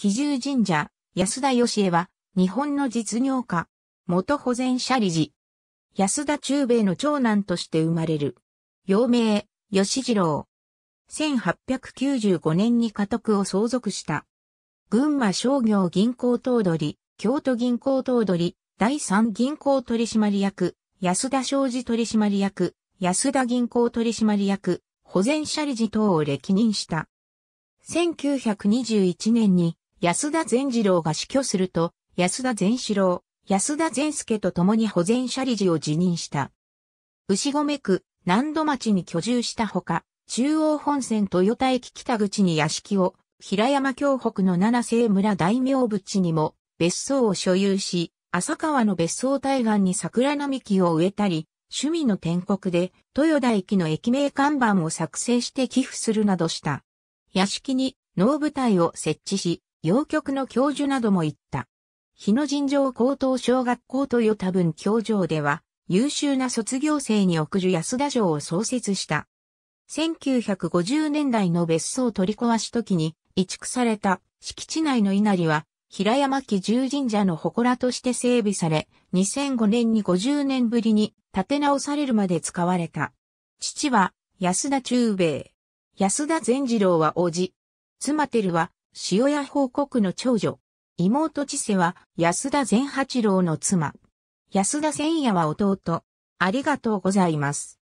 奇獣神社、安田義恵は、日本の実業家、元保全者理事。安田中米の長男として生まれる。幼名、吉次郎。1895年に家督を相続した。群馬商業銀行頭取、京都銀行頭取、第三銀行取締役、安田商事取締役、安田銀行取締役、保全者理事等を歴任した。1921年に安田善次郎が死去すると、安田善四郎、安田善助と共に保全者理事を辞任した。牛込区、南土町に居住したほか、中央本線豊田駅北口に屋敷を、平山京北の七世村大名淵にも別荘を所有し、浅川の別荘対岸に桜並木を植えたり、趣味の天国で豊田駅の駅名看板を作成して寄付するなどした。屋敷に能舞台を設置し、洋曲の教授なども行った。日野尋常高等小学校という多分教場では、優秀な卒業生に送る安田城を創設した。1950年代の別荘取り壊し時に移築された敷地内の稲荷は平山木十神社の祠として整備され、2005年に50年ぶりに建て直されるまで使われた。父は安田中兵衛。安田善次郎は叔父。妻てるは塩屋報告の長女。妹知世は安田善八郎の妻。安田千也は弟。ありがとうございます。